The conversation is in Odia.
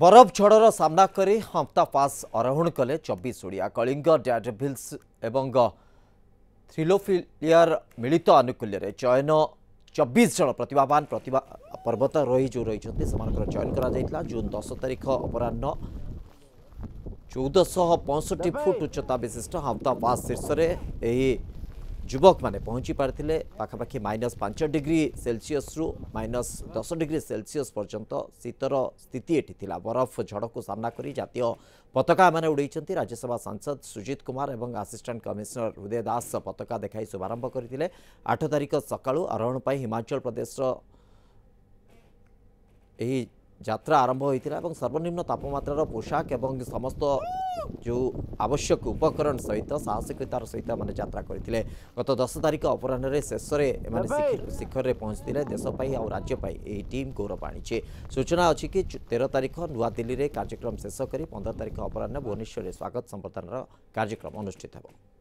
বরফ ঝড়র সামনা করে হপ্তা পাস অরোহণ কলে চব্বিশ ওড়িয়া কলিঙ্গ ড্যাডভিল্স এবং থ্রিলোফিলিয়ার মিলিত আনুকূল্যের চয়ন চব্বিশ জন প্রতিভাবান প্রতিভা পর্বতারোহী যে রয়েছেন সেমানকর চয়ন করা যাইতলা জুন দশ তারিখ অপরাহ্ন চৌদশহ পঁয়ষঠি ফুট উচ্চতা বিশিষ্ট হপ্তা পাস শীর্ষে এই ଯୁବକମାନେ ପହଞ୍ଚି ପାରିଥିଲେ ପାଖାପାଖି ମାଇନସ୍ ପାଞ୍ଚ ଡିଗ୍ରୀ ସେଲସିୟସ୍ରୁ ମାଇନସ୍ ଦଶ ଡିଗ୍ରୀ ସେଲସିୟସ୍ ପର୍ଯ୍ୟନ୍ତ ଶୀତର ସ୍ଥିତି ଏଠି ଥିଲା ବରଫ ଝଡ଼କୁ ସାମ୍ନା କରି ଜାତୀୟ ପତାକାମାନେ ଉଡ଼େଇଛନ୍ତି ରାଜ୍ୟସଭା ସାଂସଦ ସୁଜିତ କୁମାର ଏବଂ ଆସିଷ୍ଟାଣ୍ଟ କମିଶନର ହୃଦୟ ଦାସ ପତାକା ଦେଖାଇ ଶୁଭାରମ୍ଭ କରିଥିଲେ ଆଠ ତାରିଖ ସକାଳୁ ଆରୋହଣ ପାଇଁ ହିମାଚଳ ପ୍ରଦେଶର ଏହି ଯାତ୍ରା ଆରମ୍ଭ ହୋଇଥିଲା ଏବଂ ସର୍ବନିମ୍ନ ତାପମାତ୍ରାର ପୋଷାକ ଏବଂ ସମସ୍ତ ଯେଉଁ ଆବଶ୍ୟକ ଉପକରଣ ସହିତ ସାହସିକତାର ସହିତ ଏମାନେ ଯାତ୍ରା କରିଥିଲେ ଗତ ଦଶ ତାରିଖ ଅପରାହ୍ନରେ ଶେଷରେ ଏମାନେ ଶିଖରରେ ପହଞ୍ଚିଥିଲେ ଦେଶ ପାଇଁ ଆଉ ରାଜ୍ୟ ପାଇଁ ଏହି ଟିମ୍ ଗୌରବ ଆଣିଛି ସୂଚନା ଅଛି କି ତେର ତାରିଖ ନୂଆଦିଲ୍ଲୀରେ କାର୍ଯ୍ୟକ୍ରମ ଶେଷ କରି ପନ୍ଦର ତାରିଖ ଅପରାହ୍ନ ଭୁବନେଶ୍ୱରରେ ସ୍ୱାଗତ ସମ୍ବର୍ଦ୍ଧନାର କାର୍ଯ୍ୟକ୍ରମ ଅନୁଷ୍ଠିତ ହେବ